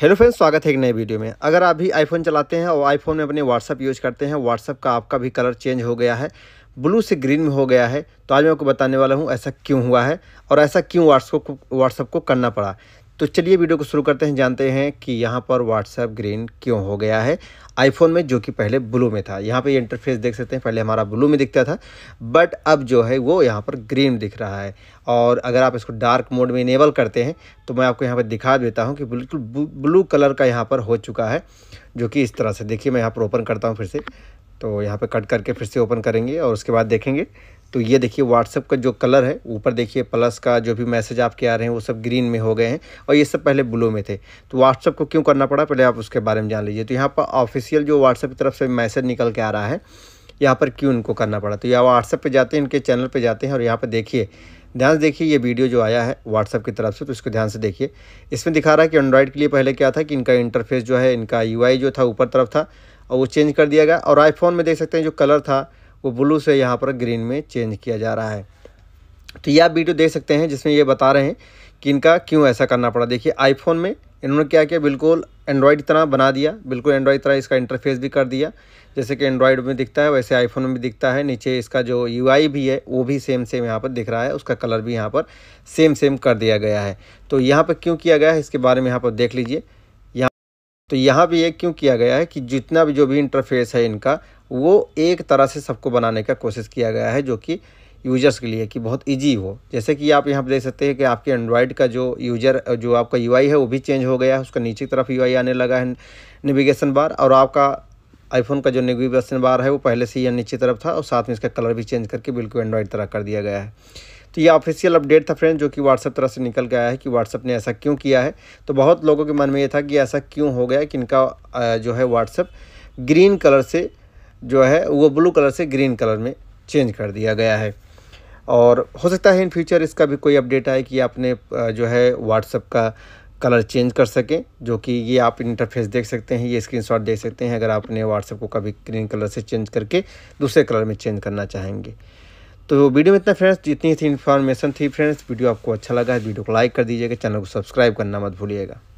hello friends स्वागत है एक नए वीडियो में अगर आप भी आईफोन चलाते हैं और आईफोन में अपने व्हाट्सअप यूज करते हैं व्हाट्सअप का आपका भी कलर चेंज हो गया है ब्लू से ग्रीन में हो गया है तो आज मैं आपको बताने वाला हूँ ऐसा क्यों हुआ है और ऐसा क्यों व्हाट्सअप को व्हाट्सअप को करना पड़ा तो चलिए वीडियो को शुरू करते हैं जानते हैं कि यहाँ पर व्हाट्सएप ग्रीन क्यों हो गया है आईफोन में जो कि पहले ब्लू में था यहाँ पे इंटरफेस देख सकते हैं पहले हमारा ब्लू में दिखता था बट अब जो है वो यहाँ पर ग्रीन दिख रहा है और अगर आप इसको डार्क मोड में इनेबल करते हैं तो मैं आपको यहाँ पर दिखा देता हूँ कि बिल्कुल ब्लू कलर का यहाँ पर हो चुका है जो कि इस तरह से देखिए मैं यहाँ पर ओपन करता हूँ फिर से तो यहाँ पर कट करके फिर से ओपन करेंगे और उसके बाद देखेंगे तो ये देखिए व्हाट्सअप का जो कलर है ऊपर देखिए प्लस का जो भी मैसेज आपके आ रहे हैं वो सब ग्रीन में हो गए हैं और ये सब पहले ब्लू में थे तो व्हाट्सअप को क्यों करना पड़ा पहले आप उसके बारे में जान लीजिए तो यहाँ पर ऑफिशियल जो व्हाट्सअप की तरफ से मैसेज निकल के आ रहा है यहाँ पर क्यों इनको करना पड़ा तो यहाँ व्हाट्सअप पर जाते हैं इनके चैनल पर जाते हैं और यहाँ पर देखिए ध्यान से देखिए ये वीडियो जो आया है व्हाट्सअप की तरफ से तो इसको ध्यान से देखिए इसमें दिखा रहा है कि एंड्रॉयड के लिए पहले क्या था कि इनका इंटरफेस जो है इनका यूआई जो था ऊपर तरफ था और वो चेंज कर दिया गया और आईफोन में देख सकते हैं जो कलर था वो ब्लू से यहाँ पर ग्रीन में चेंज किया जा रहा है तो ये आप वीडियो देख सकते हैं जिसमें ये बता रहे हैं कि इनका क्यों ऐसा करना पड़ा देखिए आईफोन में इन्होंने क्या किया बिल्कुल एंड्रॉयड तरह बना दिया बिल्कुल एंड्रॉयड तरह इसका इंटरफेस भी कर दिया जैसे कि एंड्रॉयड में दिखता है वैसे आईफोन में भी दिखता है नीचे इसका जो यू भी है वो भी सेम सेम यहाँ पर दिख रहा है उसका कलर भी यहाँ पर सेम सेम कर दिया गया है तो यहाँ पर क्यों किया गया है इसके बारे में यहाँ पर देख लीजिए तो यहाँ भी ये क्यों किया गया है कि जितना भी जो भी इंटरफेस है इनका वो एक तरह से सबको बनाने का कोशिश किया गया है जो कि यूजर्स के लिए कि बहुत इजी हो जैसे कि आप यहाँ पर देख सकते हैं कि आपके एंड्रॉयड का जो यूजर जो आपका यू है वो भी चेंज हो गया है उसका नीचे की तरफ यू आने लगा है नेविगेशन बार और आपका आईफोन का जो नेविगेशन बार है वो पहले से ही नीचे तरफ था और साथ में इसका कलर भी चेंज करके बिल्कुल एंड्रॉयड तरह कर दिया गया है तो ये ऑफिशियल अपडेट था फ्रेंड जो कि व्हाट्सअप तरफ से निकल गया है कि व्हाट्सअप ने ऐसा क्यों किया है तो बहुत लोगों के मन में ये था कि ऐसा क्यों हो गया कि इनका जो है व्हाट्सअप ग्रीन कलर से जो है वो ब्लू कलर से ग्रीन कलर में चेंज कर दिया गया है और हो सकता है इन फ्यूचर इसका भी कोई अपडेट आए कि आपने जो है व्हाट्सअप का कलर चेंज कर सकें जो कि ये आप इंटरफेस देख सकते हैं ये स्क्रीनशॉट देख सकते हैं अगर आपने व्हाट्सअप को कभी ग्रीन कलर से चेंज करके दूसरे कलर में चेंज करना चाहेंगे तो वीडियो में इतना फ्रेंड्स जितनी थी इन्फॉर्मेशन थी फ्रेंड्स वीडियो आपको अच्छा लगा है वीडियो को लाइक कर दीजिएगा चैनल को सब्सक्राइब करना मत भूलिएगा